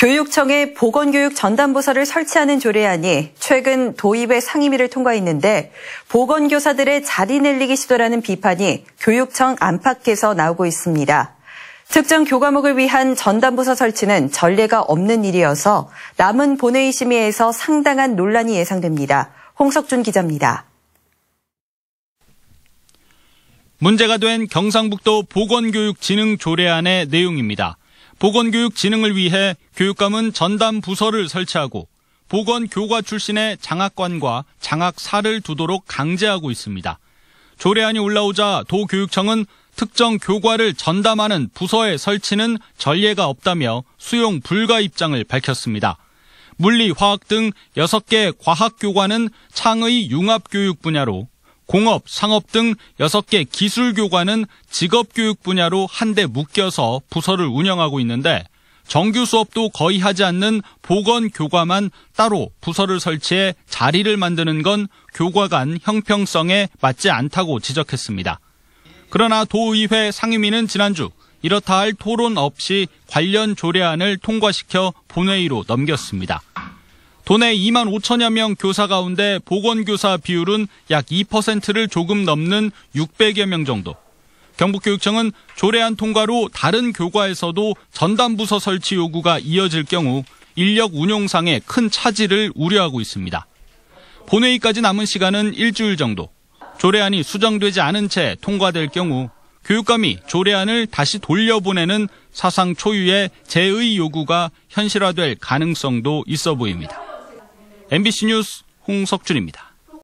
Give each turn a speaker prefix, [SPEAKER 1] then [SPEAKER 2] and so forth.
[SPEAKER 1] 교육청에 보건교육 전담부서를 설치하는 조례안이 최근 도입의 상임위를 통과했는데 보건교사들의 자리 늘리기 시도라는 비판이 교육청 안팎에서 나오고 있습니다. 특정 교과목을 위한 전담부서 설치는 전례가 없는 일이어서 남은 본회의 심의에서 상당한 논란이 예상됩니다. 홍석준 기자입니다.
[SPEAKER 2] 문제가 된 경상북도 보건교육진흥 조례안의 내용입니다. 보건교육 진흥을 위해 교육감은 전담 부서를 설치하고 보건교과 출신의 장학관과 장학사를 두도록 강제하고 있습니다. 조례안이 올라오자 도교육청은 특정 교과를 전담하는 부서의 설치는 전례가 없다며 수용 불가 입장을 밝혔습니다. 물리, 화학 등 6개 과학교과는 창의 융합교육 분야로 공업, 상업 등 6개 기술교관은 직업교육 분야로 한데 묶여서 부서를 운영하고 있는데 정규 수업도 거의 하지 않는 보건 교과만 따로 부서를 설치해 자리를 만드는 건 교과 간 형평성에 맞지 않다고 지적했습니다. 그러나 도의회 상임위는 지난주 이렇다 할 토론 없이 관련 조례안을 통과시켜 본회의로 넘겼습니다. 도내 2만 5천여 명 교사 가운데 보건교사 비율은 약 2%를 조금 넘는 600여 명 정도. 경북교육청은 조례안 통과로 다른 교과에서도 전담부서 설치 요구가 이어질 경우 인력 운용상의 큰 차질을 우려하고 있습니다. 본회의까지 남은 시간은 일주일 정도. 조례안이 수정되지 않은 채 통과될 경우 교육감이 조례안을 다시 돌려보내는 사상 초유의 재의 요구가 현실화될 가능성도 있어 보입니다. MBC 뉴스 홍석준입니다.